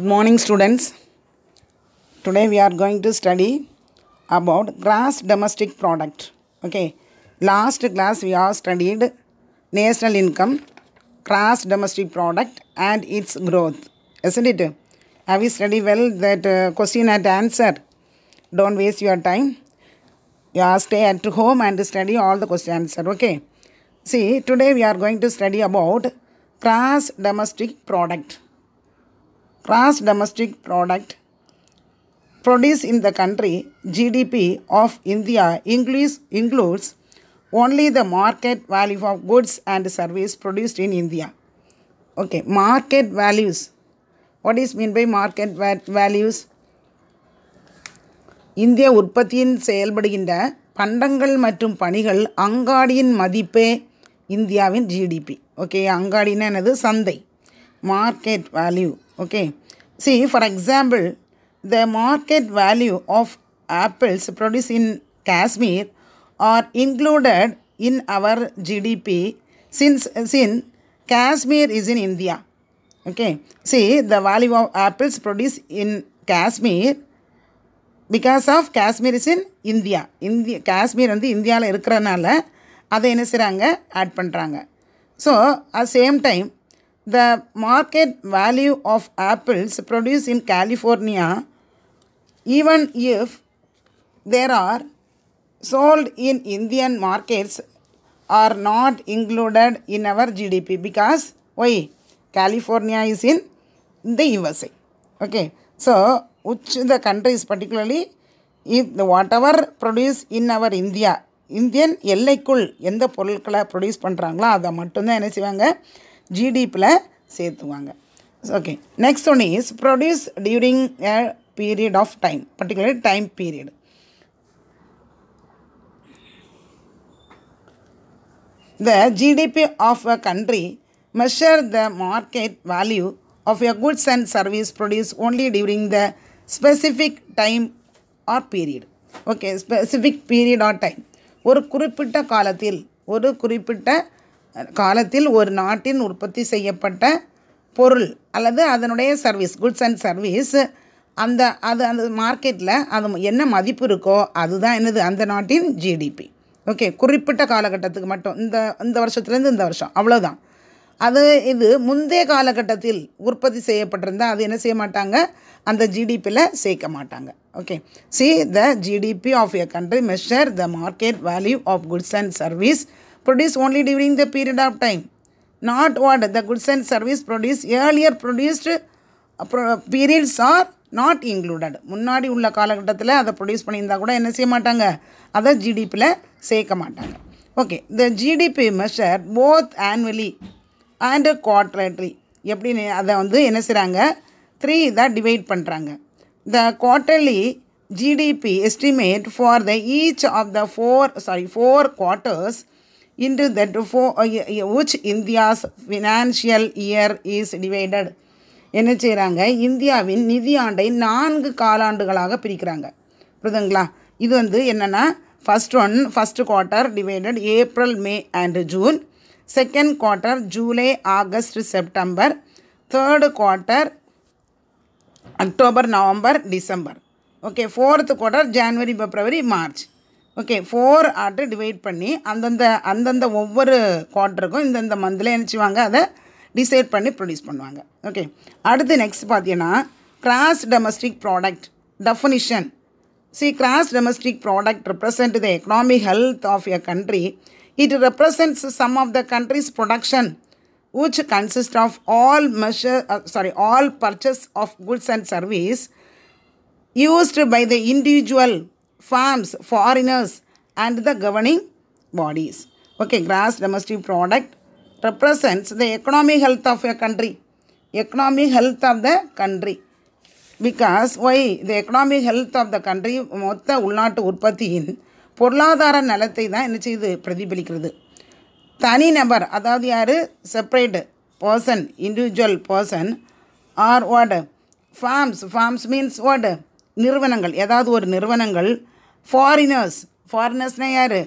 Good morning students. Today we are going to study about gross domestic product. Okay. Last class we have studied national income, gross domestic product and its growth. Isn't it? Have you studied well that uh, question and answer? Don't waste your time. You are stay at home and study all the question answer. Okay. See, today we are going to study about gross domestic product gross domestic product produced in the country, GDP of India English includes only the market value of goods and services produced in India. Okay, market values. What is mean by market values? இந்திய உற்பத்தியின் செயல்படுகின்ற பண்டங்கள் மற்றும் பணிகள் அங்காடியின் மதிப்பே இந்தியாவின் GDP okay அங்காடின்னா என்னது சந்தை market value Okay. See, for example, the market value of apples produced in Kashmir are included in our GDP since, since Kashmir is in India. Okay. See, the value of apples produced in Kashmir because of Kashmir is in India இந்திய காஷ்மீர் வந்து இந்தியாவில் இருக்கிறனால அதை என்ன செய்கிறாங்க add பண்ணுறாங்க so at same time The market value of apples produced in California, even if there are sold in Indian markets, are not included in our GDP because why? California is in the USA. Okay, so which the countries particularly if the whatever produced in our India Indian எல்லைக்குள் எந்த பொருட்களை produce பண்ணுறாங்களோ அதை மட்டும்தான் என்ன செய்வாங்க ஜிடிபியில் சேர்த்துவாங்க okay next one is produce during a period of time particular time period the GDP of a country measure the market value of a goods and service produce only during the specific time or period okay specific period or time ஒரு குறிப்பிட்ட காலத்தில் ஒரு குறிப்பிட்ட காலத்தில் ஒரு நாட்டின் உற்பத்தி செய்யப்பட்ட பொருள் அல்லது அதனுடைய சர்வீஸ் குட்ஸ் அண்ட் சர்வீஸ் அந்த அது அந்த மார்க்கெட்டில் அது என்ன மதிப்பு இருக்கோ அதுதான் என்னது அந்த நாட்டின் ஜிடிபி ஓகே குறிப்பிட்ட காலகட்டத்துக்கு மட்டும் இந்த இந்த வருஷத்துலேருந்து இந்த வருஷம் அவ்வளோதான் அது இது முந்தைய காலகட்டத்தில் உற்பத்தி செய்யப்பட்டிருந்தால் அது என்ன செய்ய மாட்டாங்க அந்த ஜிடிபியில் சேர்க்க மாட்டாங்க okay see the GDP of a country measure the market value of goods and service produce only during the period of time. Not what the goods and service produced earlier produced periods are not included முன்னாடி உள்ள காலகட்டத்தில் அதை produce பண்ணியிருந்தால் கூட என்ன செய்ய மாட்டாங்க அதை ஜிடிபியில் சேர்க்க மாட்டாங்க okay the GDP measure both annually and quarterly எப்படின்னு அதை வந்து என்ன செய்கிறாங்க த்ரீ இதாக டிவைட் பண்ணுறாங்க the quarterly GDP estimate for the each of the four sorry four quarters இன்று into ஃபோ உச் India's financial year is divided என்ன செய்கிறாங்க இந்தியாவின் நிதி ஆண்டை நான்கு காலாண்டுகளாக பிரிக்கிறாங்க புரியுதுங்களா இது வந்து என்னென்னா first one first quarter divided April May and June second quarter July August September third quarter October November December okay fourth quarter January February March okay four ஆட்டு டிவைட் பண்ணி அந்தந்த அந்தந்த ஒவ்வொரு குவார்ட்டருக்கும் இந்தந்த மந்தில் நினச்சிவாங்க அதை டிசைட் பண்ணி ப்ரொடியூஸ் பண்ணுவாங்க ஓகே அடுத்து நெக்ஸ்ட் பார்த்தீங்கன்னா gross domestic product definition see gross domestic product represent the economic health of a country it represents sum of the country's production which consist of all measure sorry all purchase of goods and service used by the individual farms, foreigners and the governing bodies. Okay, gross domestic product represents the economic health of a country. Economic health of the country. Because why the economic health of the country மொத்த உள்நாட்டு உற்பத்தியின் பொருளாதார நலத்தை தான் என்ன செய்யுது பிரதிபலிக்கிறது தனிநபர் அதாவது யார் separate person individual person or what firms firms means what நிறுவனங்கள் ஏதாவது ஒரு நிறுவனங்கள் ஃபாரினர்ஸ் ஃபாரினர்ஸ்னால் யார்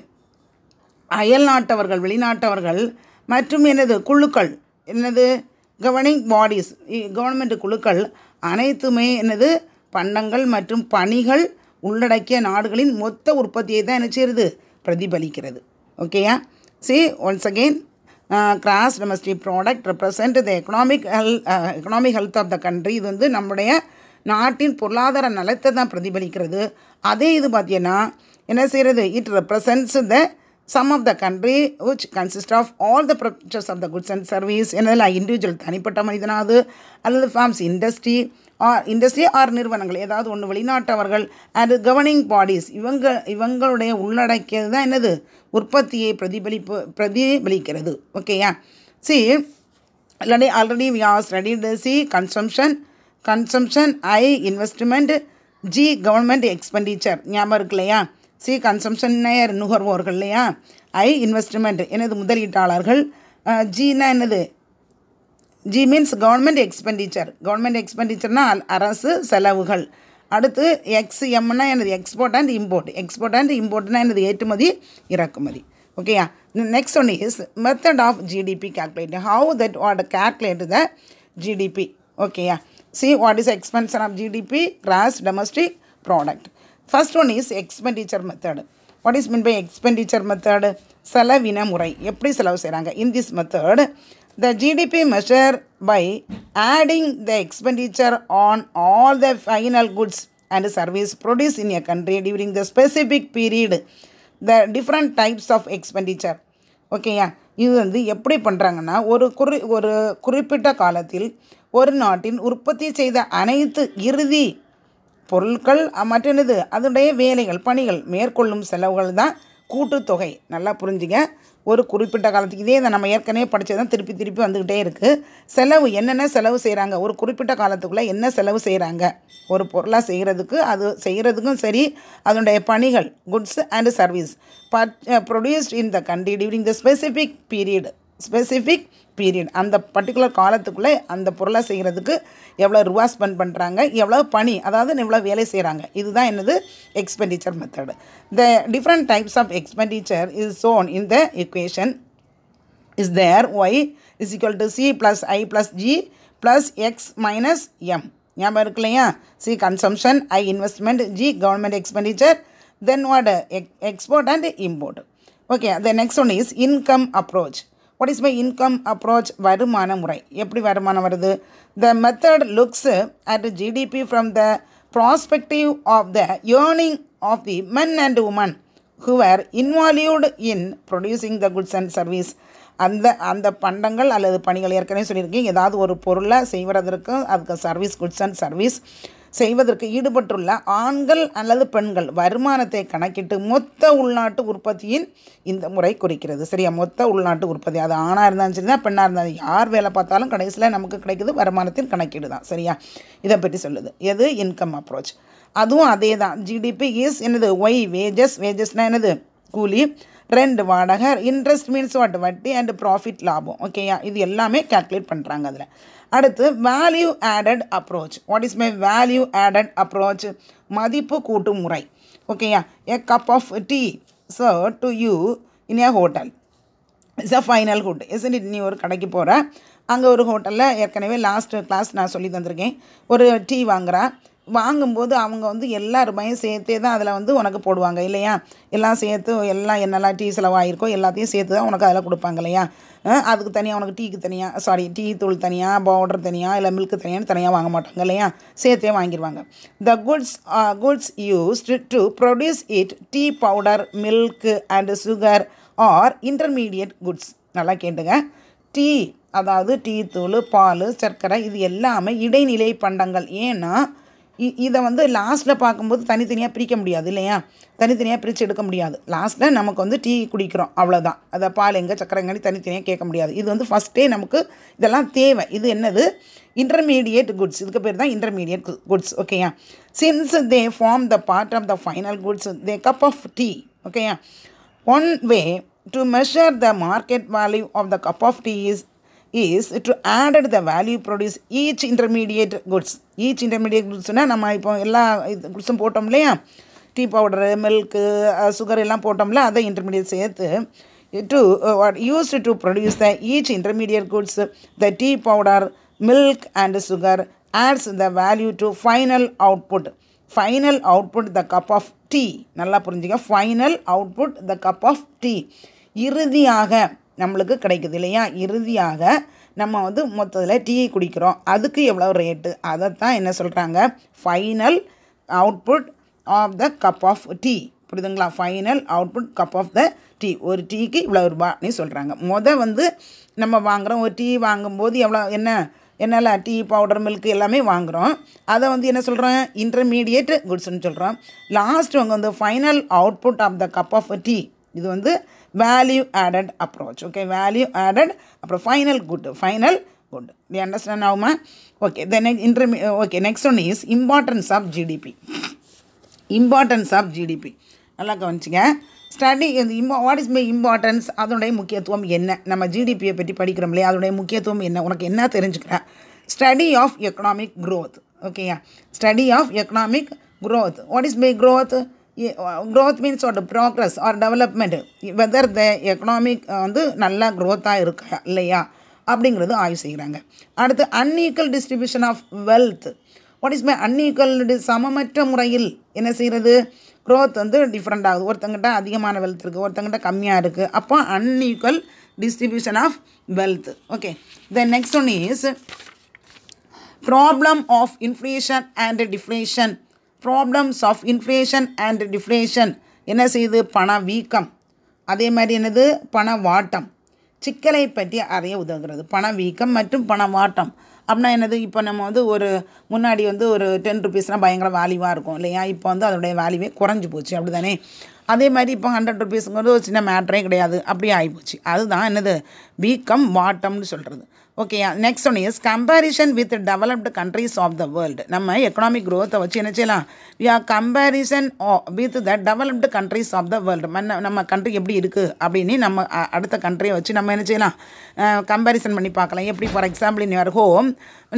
அயல் நாட்டவர்கள் வெளிநாட்டவர்கள் மற்றும் எனது குழுக்கள் என்னது கவர்னிங் பாடிஸ் கவர்மெண்ட் குழுக்கள் அனைத்துமே என்னது பண்டங்கள் மற்றும் பணிகள் உள்ளடக்கிய நாடுகளின் மொத்த உற்பத்தியை தான் என்ன செய்யுது பிரதிபலிக்கிறது ஓகேயா see once again gross domestic product represent the economic health economic health of the country இது வந்து நம்முடைய நாட்டின் பொருளாதார நலத்தை தான் பிரதிபலிக்கிறது அதே இது பார்த்தீங்கன்னா என்ன செய்கிறது it represents the sum of the country which consist of all the products of the goods and service என்னதெல்லாம் இண்டிவிஜுவல் தனிப்பட்ட மனிதனாவது அல்லது firms industry or industry or நிறுவனங்கள் ஏதாவது ஒன்று வெளிநாட்டவர்கள் அண்ட் கவர்னிங் பாடிஸ் இவங்க இவங்களுடைய உள்ளடக்கியது தான் என்னது உற்பத்தியை பிரதிபலிப்பு பிரதிபலிக்கிறது ஓகேயா see already already we are study the C consumption consumption I investment G government expenditure ஞாபகம் இருக்கு இல்லையா சி கன்சம்ஷன்னர் நுகர்வோர்கள் இல்லையா ஐ இன்வெஸ்ட்மெண்ட் எனது முதலீட்டாளர்கள் ஜினா என்னது G means government expenditure government எக்ஸ்பெண்டிச்சர்னால் அரசு செலவுகள் அடுத்து எக்ஸ் எம்னா எனது export and import export and இம்போர்ட்னா எனது ஏற்றுமதி இறக்குமதி ஓகேயா next one is method of GDP calculate how that what calculate the GDP ஓகேயா see what is expansion of GDP, gross domestic product. First one is expenditure method. What is meant by expenditure method? செலவின முறை எப்படி செலவு செய்கிறாங்க in this method the GDP measure by adding the expenditure on all the final goods and service produce in a country during the specific period the different types of expenditure ஓகேயா இது வந்து எப்படி பண்ணுறாங்கன்னா ஒரு குறி ஒரு குறிப்பிட்ட காலத்தில் ஒரு நாட்டின் உற்பத்தி செய்த அனைத்து இறுதி பொருட்கள் மற்றெனது அதனுடைய வேலைகள் பணிகள் மேற்கொள்ளும் செலவுகள் தான் கூட்டுத்தொகை நல்லா புரிஞ்சுங்க ஒரு குறிப்பிட்ட காலத்துக்கு இதே இதை நம்ம ஏற்கனவே படித்தது தான் திருப்பி திருப்பி வந்துக்கிட்டே இருக்குது செலவு என்னென்ன செலவு செய்கிறாங்க ஒரு குறிப்பிட்ட காலத்துக்குள்ளே என்ன செலவு செய்கிறாங்க ஒரு பொருளாக செய்கிறதுக்கு அது செய்கிறதுக்கும் சரி அதனுடைய பணிகள் goods and service produced in the country during the specific period specific period அந்த பர்டிகுலர் காலத்துக்குள்ளே அந்த பொருளை செய்கிறதுக்கு எவ்வளோ ரூபா ஸ்பெண்ட் பண்ணுறாங்க எவ்வளோ பணி அதாவது எவ்வளோ வேலை செய்கிறாங்க இதுதான் என்னது expenditure method the different types of expenditure is shown in the equation is there Y is equal to C plus I plus G plus X minus M ஞாபகம் இருக்கு இல்லையா C consumption I investment G government expenditure then what ex export and import okay the next one is income approach what is my income approach வருமான முறை எப்படி வருமானம் வருது the method looks at GDP from the prospective of the earning of the men and women who are involved in producing the goods and service அந்த அந்த பண்டங்கள் அல்லது பணிகள் ஏற்கனவே சொல்லியிருக்கீங்க ஏதாவது ஒரு பொருளை செய்வதற்கும் அதுக்கு சர்வீஸ் குட்ஸ் அண்ட் சர்வீஸ் செய்வதற்கு ஈடுபட்டுள்ள ஆண்கள் அல்லது பெண்கள் வருமானத்தை கணக்கிட்டு மொத்த உள்நாட்டு உற்பத்தியின் இந்த முறை குறிக்கிறது சரியா மொத்த உள்நாட்டு உற்பத்தி அது ஆணாக இருந்தாலும் சரி தான் பெண்ணாக இருந்தாலும் யார் வேலை பார்த்தாலும் கடைசியில் நமக்கு கிடைக்கிறது வருமானத்தின் கணக்கீடு தான் சரியா இதை பற்றி சொல்லுது எது இன்கம் அப்ரோச் அதுவும் அதே தான் ஜிடிபி இஸ் என்னது ஒய் வேஜஸ் வேஜஸ்னால் என்னது கூலி ரெண்டு வாடகை இன்ட்ரெஸ்ட் மீன்ஸ் வாட் வட்டி அண்ட் ப்ராஃபிட் லாபம் ஓகேயா இது எல்லாமே கேல்குலேட் பண்ணுறாங்க அதில் அடுத்து value added approach what is my value added approach மதிப்பு கூட்டு முறை ஓகேயா a cup of tea serve to you in a hotel it's a final food is it நீ ஒரு கடைக்கு போகிற அங்கே ஒரு ஹோட்டலில் ஏற்கனவே லாஸ்ட்டு கிளாஸ் நான் சொல்லி தந்திருக்கேன் ஒரு டீ வாங்குகிறேன் வாங்கும்போது அவங்க வந்து எல்லா ரூபாயும் சேர்த்தே தான் அதில் வந்து உனக்கு போடுவாங்க இல்லையா எல்லாம் சேர்த்து எல்லாம் என்னெல்லாம் டீ செலவாகிருக்கோ எல்லாத்தையும் சேர்த்து தான் உனக்கு அதில் கொடுப்பாங்க இல்லையா அதுக்கு தனியாக உனக்கு டீக்கு தனியாக சாரி டீ தூள் தனியாக பவுடர் தனியாக இல்லை மில்க்கு தனியாக தனியாக வாங்க மாட்டாங்க இல்லையா சேர்த்தே வாங்கிடுவாங்க the goods goods used to produce it tea powder milk and sugar are intermediate goods நல்லா கேட்டுங்க டீ அதாவது டீ தூள் பால் சர்க்கரை இது எல்லாமே இடைநிலை பண்டங்கள் ஏன்னா இதை வந்து லாஸ்ட்டில் பார்க்கும்போது தனித்தனியாக பிரிக்க முடியாது இல்லையா தனித்தனியாக பிரித்து எடுக்க முடியாது லாஸ்ட்டில் நமக்கு வந்து டீ குடிக்கிறோம் அவ்வளோதான் அதை பால் எங்கே சக்கரை தனித்தனியாக கேட்க முடியாது இது வந்து ஃபஸ்ட்டே நமக்கு இதெல்லாம் தேவை இது என்னது இன்டர்மீடியேட் குட்ஸ் இதுக்கு பேர் தான் இன்டர்மீடியட் குட்ஸ் ஓகேயா since they form the part of the final goods they cup of tea ஓகேயா one way to measure the market value of the cup of tea is is to added the value produce each intermediate goods each intermediate குட்ஸ்னால் நம்ம இப்போ எல்லா இது குட்ஸும் போட்டோம் இல்லையா tea powder milk sugar எல்லாம் போட்டோம்ல அதை இன்டர்மீடியட் சேர்த்து to use to produce the each intermediate goods the tea powder milk and sugar adds the value to final output final output the cup of tea நல்லா புரிஞ்சுக்க final output the cup of tea இறுதியாக நம்மளுக்கு கிடைக்குது இல்லையா இறுதியாக நம்ம வந்து மொத்தத்தில் டீயை குடிக்கிறோம் அதுக்கு எவ்வளோ ரேட்டு அதை தான் என்ன சொல்கிறாங்க final output of the cup of tea புரியுதுங்களா final output cup of the tea ஒரு டீக்கு இவ்வளோ ரூபான்னு சொல்கிறாங்க மொதல் வந்து நம்ம வாங்குகிறோம் ஒரு டீ வாங்கும்போது எவ்வளோ என்ன என்னெல்லாம் டீ பவுடர் மில்க் எல்லாமே வாங்குகிறோம் அதை வந்து என்ன சொல்கிறோம் இன்டர்மீடியேட் குட்ஸ்ன்னு சொல்கிறோம் லாஸ்ட் அவங்க வந்து final output of the cup of tea இது வந்து value added approach okay value added அப்புறம் final good final good the understand ஆகுமா ஓகே தென் இன்டர்மி okay next one is importance of GDP importance of GDP நல்லா கவனிச்சிங்க study இந்த இம்பா what is my importance அதனுடைய முக்கியத்துவம் என்ன நம்ம ஜிடிபியை பற்றி படிக்கிறோம் இல்லையா அதனுடைய முக்கியத்துவம் என்ன உனக்கு என்ன தெரிஞ்சுக்கிறேன் ஸ்டடி ஆஃப் எக்கனாமிக் க்ரோத் ஓகேயா study of economic growth what is my growth growth means ஒரு progress or development whether the economic வந்து நல்லா க்ரோத்தாக இருக்கா இல்லையா அப்படிங்கிறது ஆய்வு செய்கிறாங்க அடுத்து unequal distribution of wealth what is my unequal சமமற்ற முறையில் என்ன செய்கிறது க்ரோத் வந்து டிஃப்ரெண்ட் ஆகுது ஒருத்தங்கிட்ட அதிகமான வெல்த் இருக்குது ஒருத்தங்கிட்ட கம்மியாக இருக்குது அப்போ unequal distribution of wealth okay the next one is problem of inflation and deflation problems of inflation and deflation என்ன செய்யுது பண வீக்கம் அதே மாதிரி என்னது பண வாட்டம் சிக்கலை பற்றி அதையே உதவுகிறது பண வீக்கம் மற்றும் பண வாட்டம் அப்படின்னா என்னது இப்போ நம்ம வந்து ஒரு முன்னாடி வந்து ஒரு டென் ருபீஸ்னால் பயங்கர வேல்யூவாக இருக்கும் இல்லையா இப்போ வந்து அதோடைய வேல்யூவே குறைஞ்சி போச்சு அப்படி தானே அதே மாதிரி இப்போ ஹண்ட்ரட் ருபீஸுங்கிறது ஒரு சின்ன மேட்டரே கிடையாது அப்படியே ஆகிப்போச்சு அதுதான் என்னது வீக்கம் வாட்டம்னு சொல்கிறது okay next one is comparison with developed countries of the world நம்ம எக்கனாமிக் க்ரோத்தை வச்சு என்ன செய்யலாம் we are comparison with the developed countries of the world நம்ம கண்ட்ரி எப்படி இருக்குது அப்படின்னு நம்ம அடுத்த கண்ட்ரியை வச்சு நம்ம என்ன செய்யலாம் கம்பேரிசன் பண்ணி பார்க்கலாம் எப்படி for example in your home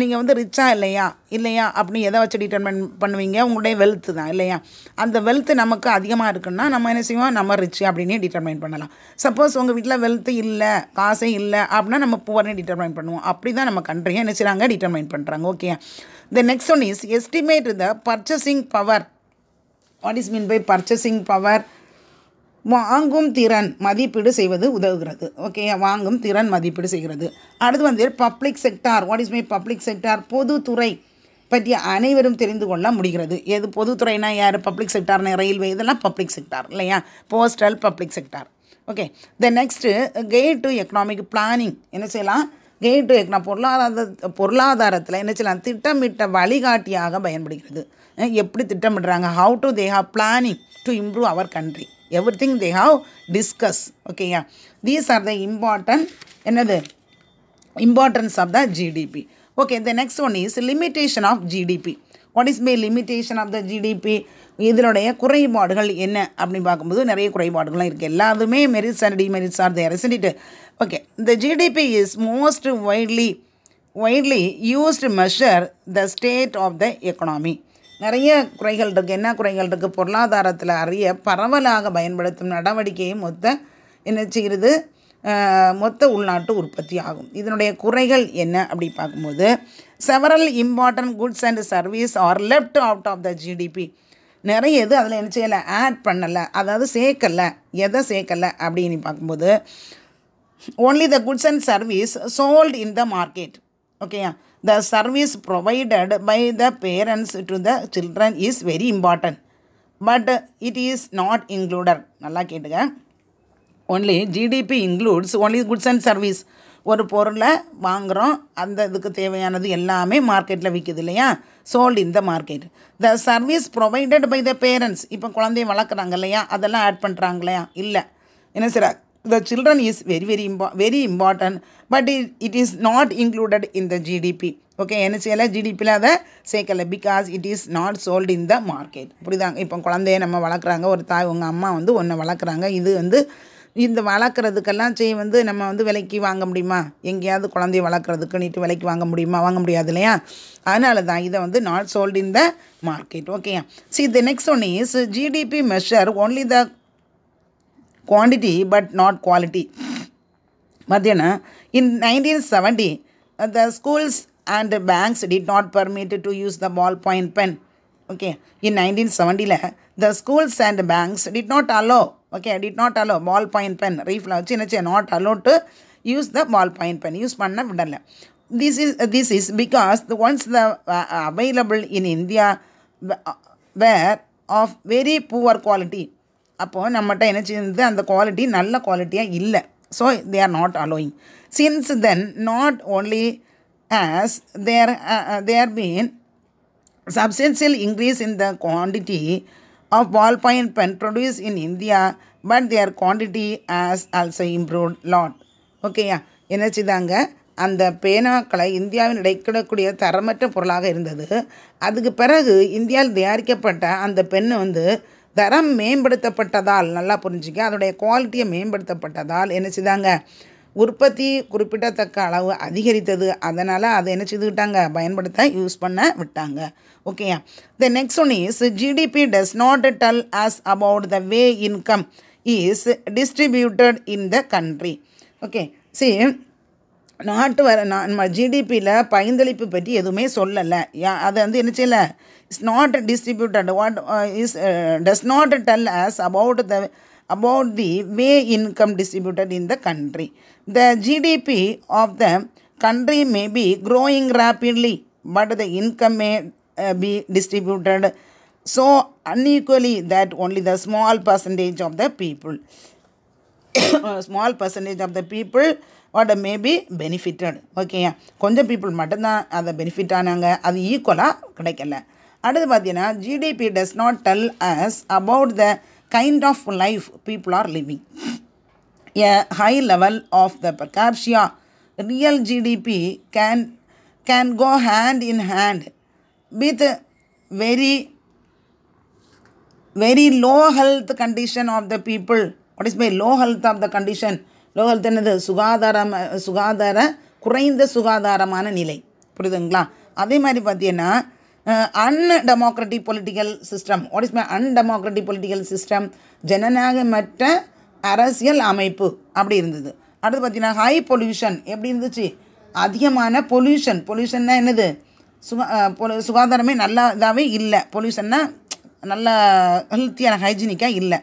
நீங்கள் வந்து ரிச்சா இல்லையா இல்லையா அப்படின்னு எதை வச்சு டிட்டர்மெண்ட் பண்ணுவீங்க உங்களுடைய வெல்த்து தான் இல்லையா அந்த வெல்த்து நமக்கு அதிகமாக இருக்குன்னா நம்ம என்ன செய்வோம் நம்ம ரிச் அப்படின்னு டிட்டர்மெண்ட் பண்ணலாம் சப்போஸ் உங்கள் வீட்டில் வெல்த்து இல்லை காசே இல்லை அப்படின்னா நம்ம புவர்னு டிட்டர்மைன் பண்ணலாம் பண்ணுவோம் அப்படி தான் நம்ம கண்ட்ரியை என்ன செய்கிறாங்க டிட்டர்மைன் பண்ணுறாங்க okay the next one is estimate the purchasing power what is mean by purchasing power வாங்கும் திறன் மதிப்பீடு செய்வது உதவுகிறது ஓகே வாங்கும் திறன் மதிப்பீடு செய்கிறது அடுத்து வந்து public sector what is my public sector பொதுத்துறை பற்றி அனைவரும் தெரிந்து கொள்ள முடிகிறது எது பொதுத்துறைனா யார் பப்ளிக் செக்டார் ரயில்வே இதெல்லாம் பப்ளிக் செக்டார் இல்லையா postal public sector okay the next guide to economic planning என்ன செய்யலாம் கேட் வேக்னா பொருளாதார பொருளாதாரத்தில் என்ன செய்யலாம் திட்டமிட்ட வழிகாட்டியாக பயன்படுகிறது எப்படி திட்டமிடுறாங்க how to they have planning to improve our country everything they have discuss ஓகேயா தீஸ் ஆர் த இம்பார்ட்டன்ட் என்னது importance of the GDP okay the next one is limitation of GDP what is my limitation of the GDP இதனுடைய குறைபாடுகள் என்ன அப்படின்னு பார்க்கும்போது நிறைய குறைபாடுகள்லாம் இருக்குது எல்லாருமே merits and demerits are there செஞ்சுட்டு ஓகே இந்த GDP is most widely widely used measure the state of the economy நிறைய குறைகள் இருக்குது என்ன குறைகள் இருக்குது பொருளாதாரத்தில் அறிய பரவலாக பயன்படுத்தும் நடவடிக்கையை மொத்த என்ன செய்கிறது மொத்த உள்நாட்டு உற்பத்தி ஆகும் இதனுடைய குறைகள் என்ன அப்படி பார்க்கும்போது several important goods and service are left out of the GDP நிறைய இது அதில் என்ன செய்யலை ஆட் பண்ணலை அதாவது சேர்க்கலை எதை சேர்க்கலை அப்படின்னு பார்க்கும்போது only the goods and service sold in the market ஓகேயா the service provided by the parents to the children is very important but it is not included நல்லா கேட்டுக்க only GDP includes only goods and service ஒரு பொருளை வாங்குகிறோம் அந்த இதுக்கு தேவையானது எல்லாமே மார்க்கெட்டில் விற்கிது இல்லையா சோல்டு இந்த market the service provided by the parents இப்போ குழந்தைய வளர்க்குறாங்க இல்லையா அதெல்லாம் ஆட் பண்ணுறாங்க இல்லையா இல்லை என்ன sir the children is very very இம்பா very important but it it is not included in the GDP okay என்ன செய்யலை ஜிடிபியில் அதை சேர்க்கலை because it is not sold in the market புரியுதாங்க இப்போ குழந்தைய நம்ம வளர்க்குறாங்க ஒரு தாய் உங்கள் அம்மா வந்து ஒன்றை வளர்க்குறாங்க இது வந்து இந்த வளர்க்குறதுக்கெல்லாம் செய்ய வந்து நம்ம வந்து விலைக்கு வாங்க முடியுமா எங்கேயாவது குழந்தைய நீட்டு விலைக்கு வாங்க முடியுமா வாங்க முடியாது இல்லையா அதனால தான் இதை வந்து not sold in the market okay see the next one is GDP measure only the quantity but not quality மத்தியானம் in nineteen seventy the schools and banks did not permit to use the ballpoint pen okay in nineteen செவன்ட்டியில் the schools and banks did not allow okay did not allow ballpoint pen refill வச்சு என்னச்சு not allow to use the ballpoint pen use பண்ண விடலை this is this is because the ones the available in India were of very poor quality அப்போது நம்மகிட்ட என்ன செய்யுது அந்த quality நல்ல குவாலிட்டியாக இல்லை so they are not allowing since then not only as there there been substantial increase in the quantity of ballpoint pen produced in India, but their quantity has also improved lot. ஓகேயா செய்தாங்க அந்த பேனாக்களை இந்தியாவின் கிடைக்கக்கூடிய தரமற்ற பொருளாக இருந்தது அதுக்கு பிறகு இந்தியாவில் தயாரிக்கப்பட்ட அந்த பெண்ணு வந்து தரம் மேம்படுத்தப்பட்டதால் நல்லா புரிஞ்சுக்க அதோடைய குவாலிட்டியை மேம்படுத்தப்பட்டதால் என்ன செய்தாங்க உற்பத்தி குறிப்பிடத்தக்க அளவு அதிகரித்தது அதனால் அதை என்ன செய்துக்கிட்டாங்க பயன்படுத்த யூஸ் பண்ண விட்டாங்க ஓகேயா the next one is GDP does not tell us about the way income is distributed in the country okay see நாட்டு வர நம்ம ஜிடிபியில் பயந்தளிப்பு பற்றி எதுவுமே சொல்லலை யா அதை வந்து என்ன செய்யலை it's not distributed what is does not tell us about the about the way income distributed in the country. The GDP of the country may be growing rapidly, but the income may uh, be distributed so unequally that only the small percentage of the people small percentage of the people what may be benefited ஓகேயா கொஞ்சம் people மட்டும்தான் அதை benefit ஆனாங்க அது ஈக்குவலாக கிடைக்கல அடுத்து பார்த்தீங்கன்னா GDP does not tell us about the kind of life people are living. A high level of the per capita real GDP can, can go hand in hand with very very low health condition of the people. What is my low health of the condition? Low health என்னது சுகாதாரம் சுகாதார குறைந்த சுகாதாரமான நிலை புரியுதுங்களா அதே மாதிரி பார்த்தீங்கன்னா undemocratic political system what is my undemocratic political system ஜனநாயகமற்ற அரசியல் அமைப்பு அப்படி இருந்தது அடுத்து பார்த்தீங்கன்னா ஹை பொல்யூஷன் எப்படி இருந்துச்சு அதிகமான பொல்யூஷன் பொல்யூஷன்னா என்னது சுகா பொலு சுகாதாரமே நல்லா இதாகவே இல்லை பொல்யூஷன்னா நல்லா ஹெல்த்தியான ஹைஜீனிக்காக இல்லை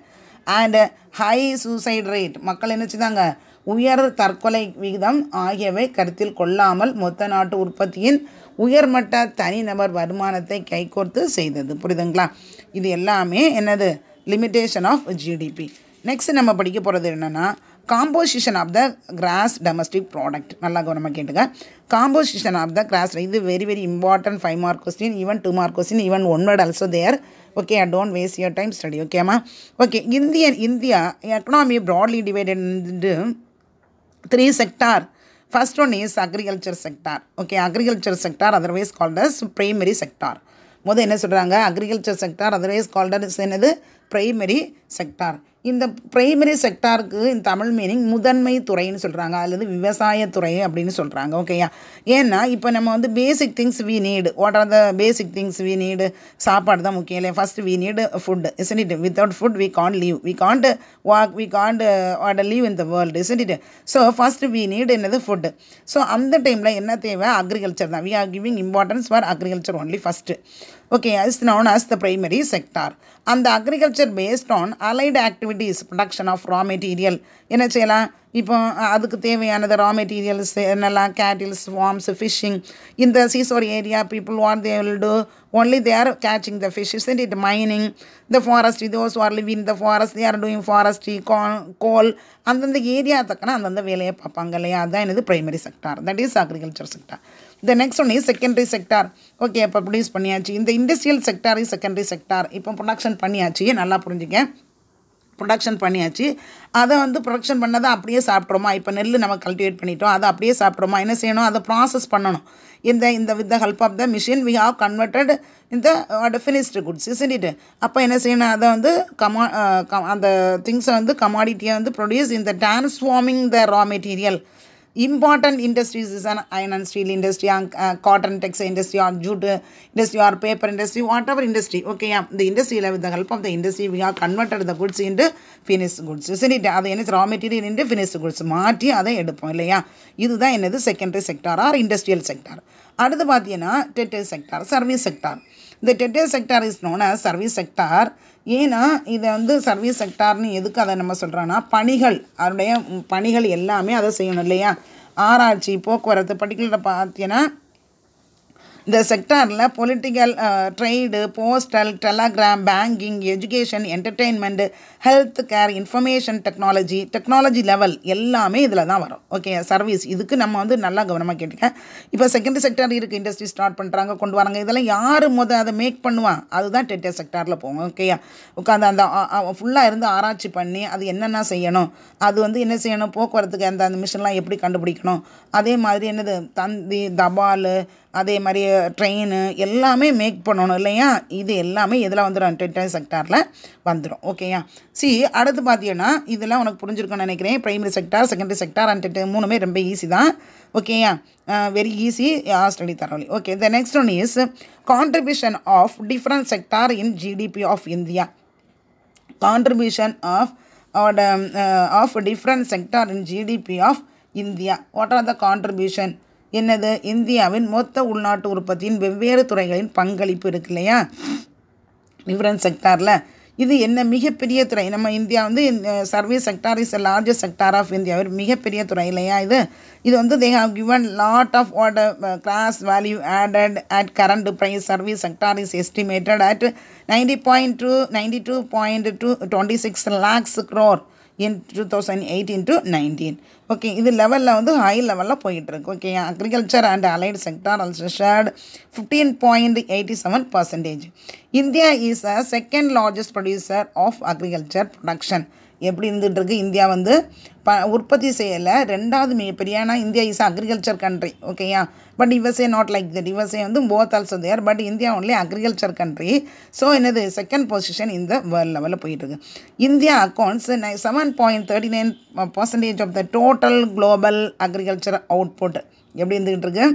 அண்டு ஹை சூசைட் ரேட் மக்கள் என்ன தாங்க உயர் தற்கொலை விகிதம் ஆகியவை கருத்தில் கொள்ளாமல் மொத்த நாட்டு உற்பத்தியின் உயர்மட்ட தனிநபர் வருமானத்தை கைகோர்த்து செய்தது புரியுதுங்களா இது எல்லாமே என்னது லிமிட்டேஷன் ஆஃப் ஜிடிபி நெக்ஸ்ட் நம்ம படிக்க போகிறது என்னென்னா composition of the gross domestic product நல்லா கவனமாக கேட்டுக்க காம்போசிஷன் ஆஃப் த கிராஸ் இது very very important five mark question even two mark question even one word also there okay I don't waste your time study ஓகேம்மா okay Indian India economy broadly divided three sector First one is agriculture sector. Okay, agriculture sector otherwise called as primary sector. முதல் என்ன சொல்கிறாங்க agriculture sector otherwise called as என்னது primary sector இந்த primary செக்டாருக்கு இந்த Tamil meaning முதன்மை துறைன்னு சொல்கிறாங்க அல்லது விவசாயத்துறை அப்படின்னு சொல்கிறாங்க ஓகேயா ஏன்னா இப்போ நம்ம வந்து basic things we need what are the basic things we need சாப்பாடு தான் முக்கியம் இல்லையா first we need food isn't it without food we can't live we can't walk we can't what live in the world isn't it so first we need என்னது food so அந்த டைமில் என்ன தேவை agriculture தான் we are giving importance for agriculture only first okay as known as the primary sector அந்த agriculture based on allied activities production of raw material என்ன செய்யலாம் இப்போ அதுக்கு தேவையானது ரா மெட்டீரியல்ஸ் என்னெல்லாம் கேட்டில்ஸ் ஃபார்ம்ஸ் ஃபிஷ்ஷிங் இந்த seashore area people what they will do only they are catching the fish and it mining the forest those are live in the forest they are doing forestry coal coal அந்தந்த area தக்கன அந்தந்த வேலையை பார்ப்பாங்க இல்லையா அதுதான் எனது primary sector that is agriculture sector the next one is secondary sector okay இப்போ produce பண்ணியாச்சு இந்த industrial sector is secondary sector இப்போ ப்ரொடக்ஷன் பண்ணியாச்சு நல்லா புரிஞ்சுங்க ப்ரொடக்ஷன் பண்ணியாச்சு அதை வந்து ப்ரொடக்ஷன் பண்ணதை அப்படியே சாப்பிட்றோமா இப்போ நெல் நம்ம கல்டிவேட் பண்ணிட்டோம் அதை அப்படியே சாப்பிட்றோமா என்ன செய்யணும் அதை ப்ராசஸ் பண்ணணும் இந்த இந்த with the help of the machine we have converted இந்த டெஃபினிஸ்டு குட்ஸ் இசன்டிட்டு அப்போ என்ன செய்யணும் அதை வந்து கமா uh, அந்த திங்ஸை வந்து கமாடிட்டியை வந்து ப்ரொடியூஸ் இந்த transforming the raw material important industries is and iron and steel industry cotton textile industry or jute industry or paper industry whatever industry ஓகேயா இந்த இண்டஸ்ட்ரியில் with help of the industry we are converter the goods into finish goods சரிட்டு அதை என்ன raw material into finish goods மாற்றி அதை எடுப்போம் இல்லையா இதுதான் என்னது secondary sector or industrial sector அடுத்து பார்த்தீங்கன்னா டெட்டல் செக்டார் சர்வீஸ் செக்டார் இந்த டெட்டே sector is known as service sector ஏன்னா இதை வந்து சர்வீஸ் செக்டார்னு எதுக்கு அதை நம்ம சொல்கிறோன்னா பணிகள் அதனுடைய பணிகள் எல்லாமே அதை செய்யணும் இல்லையா ஆராய்ச்சி போக்குவரத்து பர்டிகுலர் பார்த்தீங்கன்னா இந்த செக்டாரில் political trade postal telegram banking education entertainment health care information technology technology level எல்லாமே இதில் தான் வரும் ஓகே சர்வீஸ் இதுக்கு நம்ம வந்து நல்லா கவனமாக கேட்டுக்கேன் இப்போ செகண்டரி செக்டர் இருக்குது இண்டஸ்ட்ரி ஸ்டார்ட் பண்ணுறாங்க கொண்டு வராங்க இதெல்லாம் யார் முத அதை மேக் பண்ணுவான் அதுதான் டெட்டர் செக்டாரில் போகும் ஓகேயா உட்காந்து அந்த ஃபுல்லாக இருந்து ஆராய்ச்சி பண்ணி அது என்னென்ன செய்யணும் அது வந்து என்ன செய்யணும் போக்குவரத்துக்கு அந்த அந்த மிஷின்லாம் எப்படி கண்டுபிடிக்கணும் அதே மாதிரி என்னது தந்தி தபால் அதே மாதிரி ட்ரெயின் எல்லாமே மேக் பண்ணணும் இல்லையா இது எல்லாமே இதில் வந்துடும் டெட்டர் செக்டாரில் வந்துடும் ஓகேயா சி அடுத்து பார்த்தீங்கன்னா இதெல்லாம் உனக்கு புரிஞ்சிருக்கோம்னு நினைக்கிறேன் primary sector secondary sector and மூணுமே ரொம்ப ஈஸி தான் ஓகேயா very easy study thoroughly okay the next one is contribution of different sector in GDP of India contribution of of different sector in GDP of India what are the contribution என்னது இந்தியாவின் மொத்த உள்நாட்டு உற்பத்தியின் வெவ்வேறு துறைகளின் பங்களிப்பு இருக்கு இல்லையா டிஃப்ரெண்ட் செக்டாரில் இது என்ன மிகப்பெரிய துறை நம்ம இந்தியா வந்து service sector is a largest sector of India ஒரு மிகப்பெரிய துறை இல்லையா இது இது வந்து they have given lot of order class value added at current price service sector is estimated at ninety point two ninety two point two twenty six lakhs crore in two thousand eighteen to nineteen okay இது லெவலில் வந்து high லெவலில் போயிட்டுருக்கு okay agriculture and allied sector also shared fifteen point eighty seven percentage India is a second largest producer of agriculture production எப்படி இருந்துகிட்ருக்கு India வந்து ப உற்பத்தி செய்யலை ரெண்டாவது மிகப்பெரிய ஆனால் இந்தியா இஸ் அக்ரிகல்ச்சர் கண்ட்ரி ஓகேயா but USA not like that USA வந்து both also there but India only agriculture country so என்னது செகண்ட் பொசிஷன் இந்த வேர்ல்ட் லெவலில் போயிட்டு இருக்கு India accounts seven point thirty nine percentage of the total global agriculture output எப்படி இருந்துகிட்டு இருக்குது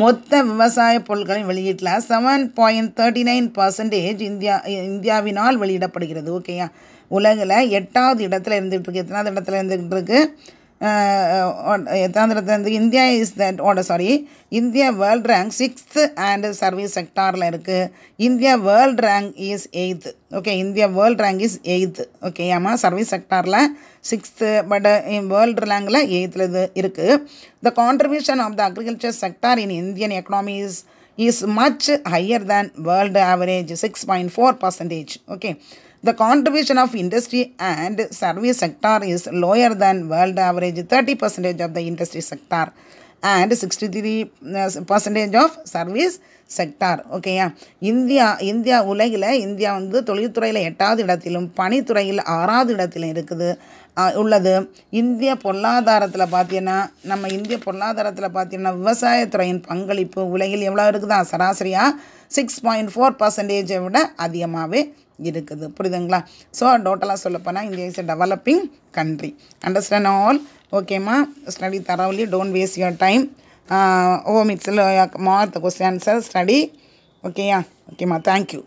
மொத்த விவசாய பொருட்களையும் வெளியீட்டில் seven point thirty nine percentage India இந்தியாவினால் வெளியிடப்படுகிறது ஓகேயா உலகில் எட்டாவது இடத்துல இருந்துகிட்டு இருக்கு எத்தனாவது இடத்துல இருந்துகிட்டு இருக்குது இந்தியா இஸ் தட் ஓட sorry India world rank sixth and service செக்டாரில் இருக்குது India world rank is eighth okay India world rank is eighth okay ஆமாம் சர்வீஸ் செக்டாரில் சிக்ஸ்த்து பட் வேர்ல்டு ரேங்கில் எயித்தில் இது இருக்குது the contribution of the agriculture sector in Indian economy is is much higher than world average six point four percentage okay the contribution of industry and service sector is lower sector world lower thirty percentage of the industry sector and sixty three percentage of service sector ஓகேயா India India உலகில் India வந்து தொழில்துறையில் எட்டாவது இடத்திலும் பணித்துறையில் ஆறாவது இடத்திலும் இருக்குது உள்ளது இந்திய பொருளாதாரத்தில் பார்த்தீங்கன்னா நம்ம இந்திய பொருளாதாரத்தில் பார்த்தீங்கன்னா விவசாயத்துறையின் பங்களிப்பு உலகில் எவ்வளோ இருக்குதா சராசரியாக சிக்ஸ் பாயிண்ட் ஃபோர் பர்சன்டேஜை விட அதிகமாகவே இருக்குது புரியுதுங்களா ஸோ டோட்டலாக சொல்லப்போனால் India is a developing country understand all ஓகேம்மா study thoroughly don't waste your time ஓ மிக்ஸில் மார்த்த கொஸ்டின் ஆன்சர் ஸ்டடி ஓகேயா ஓகேம்மா தேங்க்யூ